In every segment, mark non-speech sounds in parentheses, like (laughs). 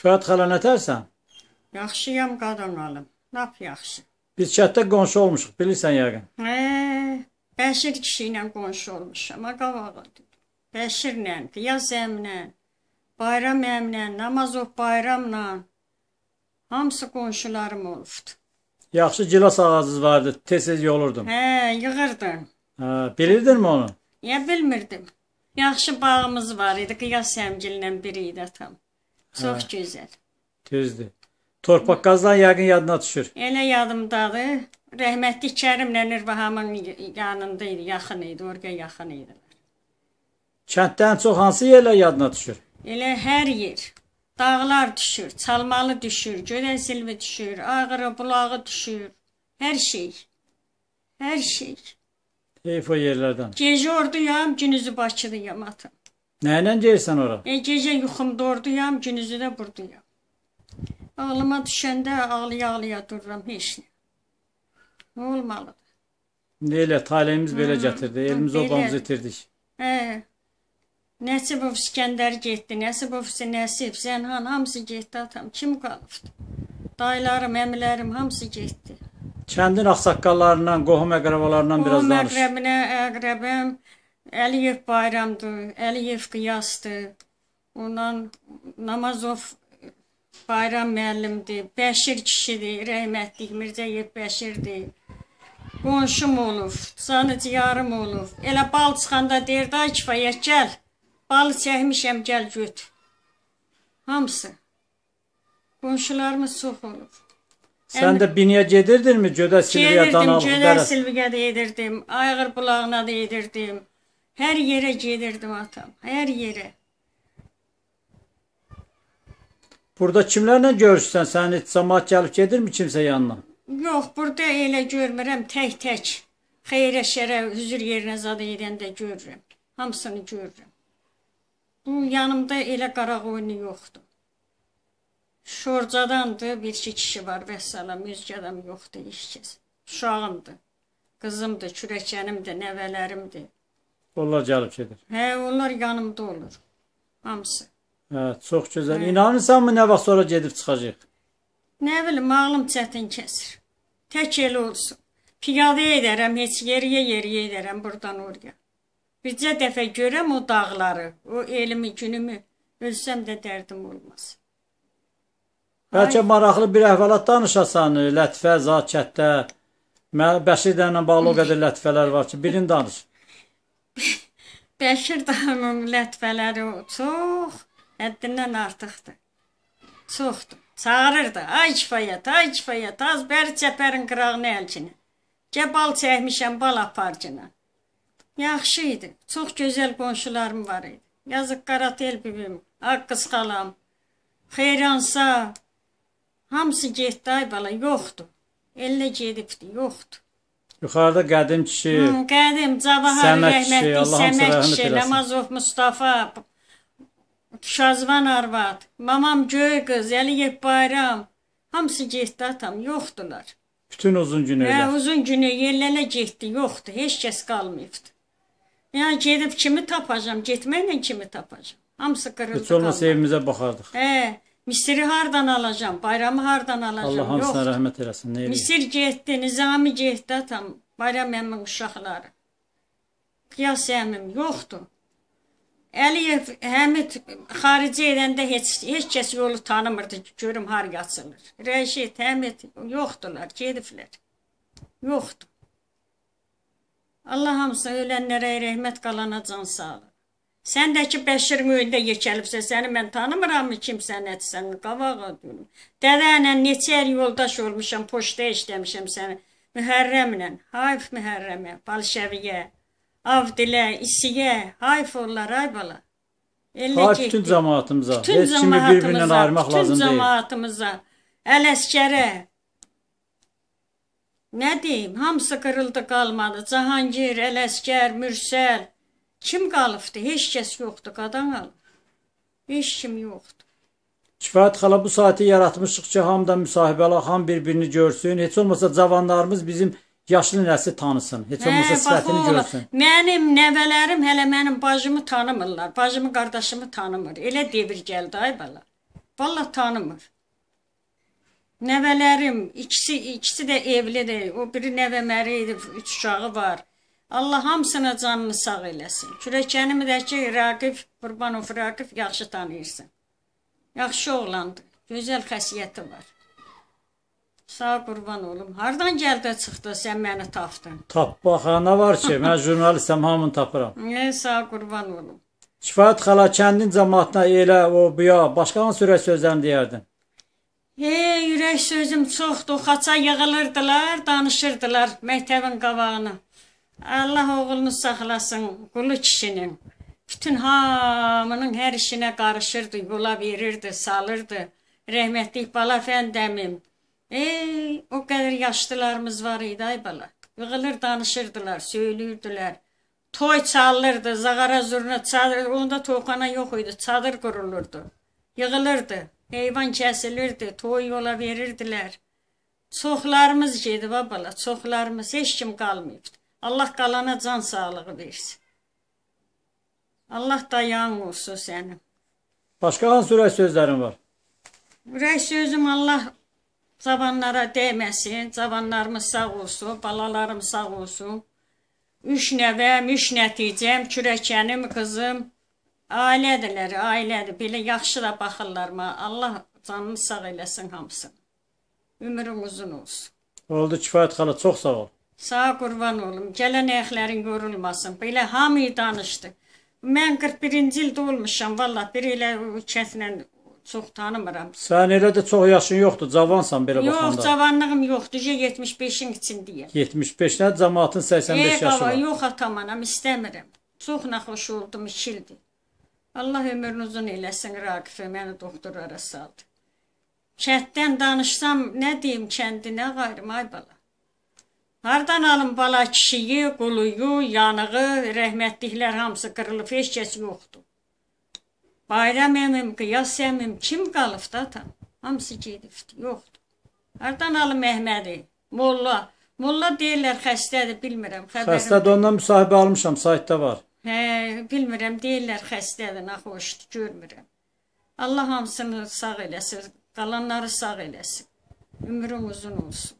Şübhət xala nə tərsən? Yaxşıyam qadanalım. Lap yaxşı. Biz çətdə qonşu olmuşuq, bilirsən yəqin. Hə, Bəşir kişi ilə qonşu olmuşam, qavalıdır. Bəşirlə, Piyaz əmlə, Bayram əmlə, Namazov Bayramla hamısı qonşularım olubdu. Yaxşı cilas ağacınız vardı, tez-tez yolurdum. Hə, yığırdın. Hə, bilirdinmi onu? Ya bilmirdim. Yaxşı bağımız var idi, Qiyas əmgillə biri idi atam. Çox hə. gözəl. Düzdür. Torpaq qazdan yəqin yadına düşür. Elə yadımdadır. Rəhmətli Kərimlə Nirvahamın yanında idi, yaxın idi, orqa yaxın idilər. Kənddə ən çox hansı yerlər yadına düşür? Elə hər yer. Dağlar düşür, çalmalı düşür, görəsilvi düşür, ağırı, bulağı düşür. Hər şey. Hər şey. Heyf o yerlərdən. Gecə orduyam, gündüzü Bakıdayam atım. Neyle gelirsen ora? E, gece yuxumda orduyam, günüzü de buradayam. Ağlıma düşəndə ağlaya-ağlaya dururam heç nə. Nə olmalıdır? Elə taleyimiz belə gətirdi, elimiz obamızı itirdik. Hə. Nəsibov İskəndər getdi, Nəsibov Nəsib, Zənhan hamısı getdi atam. Kim qalıbdı? Dayılarım, əmilərim hamısı getdi. Kəndin ağsaqqallarından, qohum əqrəbalarından biraz danış. Qohum əqrəbinə əqrəbim, əqrəbim Əliyev bayramdır, Əliyev qiyasdır. Ondan Namazov bayram müəllimdir, Bəşir kişidir, rəhmətlik Mirzəyev Bəşirdir. Qonşum olub, canı ciyarım olub. Elə bal çıxanda deyirdi, ay kifayət gəl, balı çəkmişəm, gəl götür. Hamısı. Qonşularımız çox olub. Sən də biniyə gedirdinmi? Gödə Silviya Danalı. Gedirdim, Gödə Silviya edirdim. Ayğır bulağına da edirdim. Hər yerə gedirdim atam, hər yerə. Burada kimlərlə görüşsən? Sənin heç cəmaət gəlib gedirmi kimsə yanına? Yox, burada elə görmürəm, tək-tək. Xeyrə, şərə, üzr yerinə zad edəndə görürəm. Hamısını görürəm. Bu yanımda elə qaraqoyunu yoxdur. Şorcadandır, bir iki kişi var, vəssalam, özgə adam yoxdur, heç kəs. Uşağımdır, qızımdır, kürəkənimdir, nəvələrimdir. Onlar gəlib gedir. Hə, onlar yanımda olur. Hamısı. Hə, çox gözəl. Hə. İnanırsanmı nə vaxt sonra gedib çıxacaq? Nə bilim, ağlım çətin kəsir. Tək elə olsun. Piyada edərəm, heç yeriyə yeriyə edərəm burdan oraya. Bircə dəfə görəm o dağları, o elimi, günümü. Ölsəm də dərdim olmaz. Bəlkə Ay. maraqlı bir əhvalat danışasan, Lətifə, Zakətdə. Bəşir dənlə bağlı o qədər lətifələr var ki, birini danış. Bəşir dayımın lətfələri çox həddindən artıqdır. Çoxdur. Çağırırdı. Ay kifayət, ay kifayət, az bəri çəpərin qırağını əlçinə. Gəbal çəkmişəm bal aparcına. Yaxşı idi. Çox gözəl qonşularım var idi. Yazıq Qaratel bibim, ağ qız xalam, Xeyransa, hamısı getdi ay bala, yoxdur. Ellə gedibdi, yoxdur. Yuxarıda qədim kişi. Hı, qədim Cavahar rəhmətli Səməd kişi, Ləmazov Mustafa, Şazvan arvad, mamam Göy qız, Əliyev Bayram. Hamısı getdi atam, yoxdular. Bütün uzun günü hə, elə. Hə, uzun günü yerlənə getdi, yoxdu, heç kəs qalmayıbdı. Yəni gedib kimi tapacam, getməklə kimi tapacam. Hamısı qırıldı. Heç olmasa evimizə baxardıq. Hə. Misiri hardan alacağım? Bayramı hardan alacağım? Allah hamısına rəhmət eləsin. Nə Misir getdi, Nizami getdi atam. Bayram əmmin uşaqları. Qiyas əmim yoxdur. Əliyev Həmid xarici edəndə heç heç kəs yolu tanımırdı ki, görüm har qaçılır. Rəşid, Həmid yoxdular, gediblər. Yoxdur. Allah hamısına ölənlərə rəhmət qalana can sağlığı. Sən də ki, Bəşir Mühində yekəlibsən, səni mən tanımıram mı kim sənətsən, qavağa durun. Dədənlə neçə yer yoldaş olmuşam, poçta işləmişəm səni. Mühərrəmlə, hayf mühərrəmə, Balşəviyə, Avdilə, İsiyə, hayf onlar, ay bala. Elə ha, bütün cəmaatımıza, bütün heç kimi bir-birindən ayırmaq lazım deyil. Bütün cəmaatımıza, Ələskərə, nə deyim, hamısı qırıldı qalmadı, Cahangir, Ələskər, Mürsəl, Kim qalıbdı? Heç kəs yoxdur, qadan al. Heç kim yoxdur. Kifayət xala bu saati yaratmışıq ki, hamıdan müsahibələr, ham bir-birini görsün. Heç olmasa cavanlarımız bizim yaşlı nəsli tanısın. Heç hə, olmasa hə, sifətini bax, görsün. Mənim nəvələrim hələ mənim bacımı tanımırlar. Bacımı, qardaşımı tanımır. Elə devir gəldi ay bala. Vallah tanımır. Nəvələrim ikisi ikisi də evlidir. O biri nəvəməri idi, üç uşağı var. Allah hamısına canını sağ eləsin. Kürəkənimi də ki, Raqif, Qurbanov Raqif yaxşı tanıyırsan. Yaxşı oğlandı, gözəl xəsiyyəti var. Sağ qurban olum. Hardan gəldə çıxdı sən məni tapdın? Tapmaq nə var ki, mən (laughs) jurnalistəm, hamını tapıram. Nə sağ qurban olum. Şifayət xala kəndin cəmaatına elə o buya başqa hansı ürək sözlərini deyərdin? Hey, ürək sözüm çoxdur. Xaça yığılırdılar, danışırdılar məktəbin qabağına. Allah oğlunu saxlasın, qulu kişinin. Bütün hamının hər işinə qarışırdı, yola verirdi, salırdı. Rəhmətlik bala fəndəmim. Ey, o qədər yaşlılarımız var idi ay bala. Yığılır danışırdılar, söyləyirdilər. Toy çalırdı, zağara zurna çalırdı. Onda toyxana yox idi, çadır qurulurdu. Yığılırdı, heyvan kəsilirdi, toy yola verirdilər. Çoxlarımız gedib bala, çoxlarımız heç kim qalmayıbdı. Allah qalana can sağlığı versin. Allah dayan olsun sənin. Başqa hansı ürək sözlərin var? Ürək sözüm Allah cavanlara dəyməsin, cavanlarımız sağ olsun, balalarım sağ olsun. Üç nəvəm, üç nəticəm, kürəkənim, qızım. Ailədirlər, ailədir. Belə yaxşı da baxırlar ma. Allah canını sağ eləsin hamısını. Ömrüm uzun olsun. Oldu kifayət xana, çox sağ ol. Sağ qurban olum, gələn əyəklərin yorulmasın. Belə hamı danışdı. Mən 41-ci ildə olmuşam, valla bir elə kəslə çox tanımıram. Sən elə də çox yaşın yoxdur, cavansan belə Yox, baxanda. Yox, cavanlığım yoxdur, 75-in içindəyəm. 75-dən cəmaatın 85 e, yaşı var. Qava, yox atamanam, istəmirəm. Çox naxoş oldum 2 ildir. Allah ömrün uzun eləsin Raqifə, məni doktorlara saldı. Kətdən danışsam, nə deyim kəndinə qayrım, ay bala. Hardan alım bala kişiyi, quluyu, yanığı, rəhmətliklər hamısı qırılıb, heç kəs yoxdur. Bayram əmim, Qiyas əmim kim qalıb da tam? Hamısı gedibdi, yoxdur. Hardan alım Əhmədi, Molla? Molla deyirlər xəstədir, bilmirəm. Xəstədir, ondan müsahibə almışam, saytda var. Hə, bilmirəm, deyirlər xəstədir, naxoşdur, görmürəm. Allah hamısını sağ eləsin, qalanları sağ eləsin. Ömrün uzun olsun.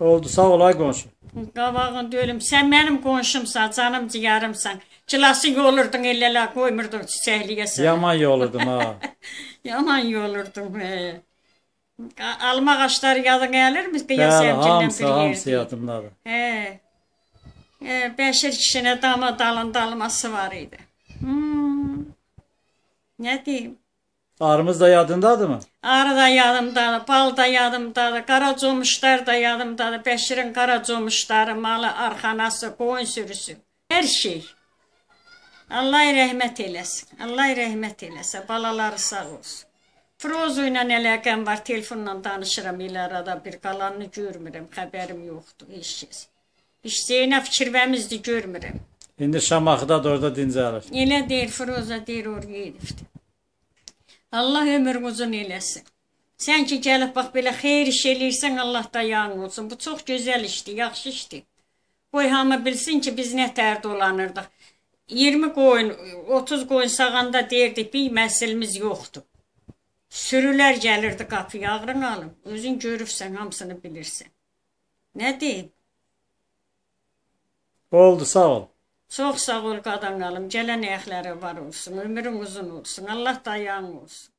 Oldu, sağ olay qonşu. Qabağın deyiləm, sən mənim qonşumsan, canım ciyarımsan. Cilası yolurdun, ellələ qoymurdun çiçəkliyə sənə. Yaman yolurdum ha. (laughs) Yaman yolurdum. He. Alma ağaçları yadın gəlirmi? Ya sevgilimdən bir yerdə. Hamısı, hamısı yadımdadır. He. E, Bəşir kişinin dama dalın dalması var idi. Hmm. Ne diyeyim? Arımız da yadındadır mı? Arı da yadımdadır, bal da yadımdadır, karacomuşlar da yadımdadır, Beşir'in karacomuşları, malı, arxanası, qoyun sürüsü, hər şey. Allah rəhmət eləsin, Allah rəhmət eləsin, balaları sağ olsun. Frozu ilə əlaqəm var, telefonla danışıram ilə arada bir qalanını görmürəm, xəbərim yoxdur, heç kəs. Heç Zeynəb Kirvəmizdir, görmürəm. İndi Şamaxıda da orada dincəlir. Elə deyir, Froza deyir, oraya gedibdir. Allah ömrün uzun eləsin. Sən ki gəlib bax belə xeyir iş eləyirsən, Allah dayağın olsun. Bu çox gözəl işdir, yaxşı işdir. Qoy hamı bilsin ki, biz nə tər dolanırdıq. 20 qoyun, 30 qoyun sağanda deyirdik, bir məhsilimiz yoxdur. Sürülər gəlirdi qapıya, ağrın alım. Özün görürsən, hamısını bilirsən. Nə deyim? Oldu, sağ ol. Çox sağ ol qadan qalım. Gələn əyəkləri var olsun. Ömrün uzun olsun. Allah dayağın olsun.